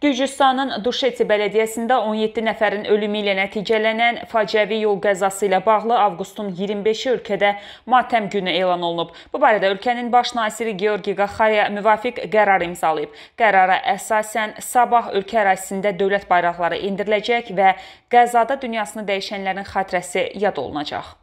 Gürcüstanın Duşeti bələdiyyəsində 17 nəfərin ölümü ilə nəticələnən faciəvi yol qəzası ilə bağlı avqustun 25-i ölkədə matəm günü elan olunub. Bu barədə ölkənin baş naziri Georgi Qaxarya müvafiq qərar imzalayıb. Qərara əsasən sabah ölkə ərazisində dövlət bayraqları endiriləcək və qəzada dünyasını dəyişənlərin xatirəsi yad olunacaq.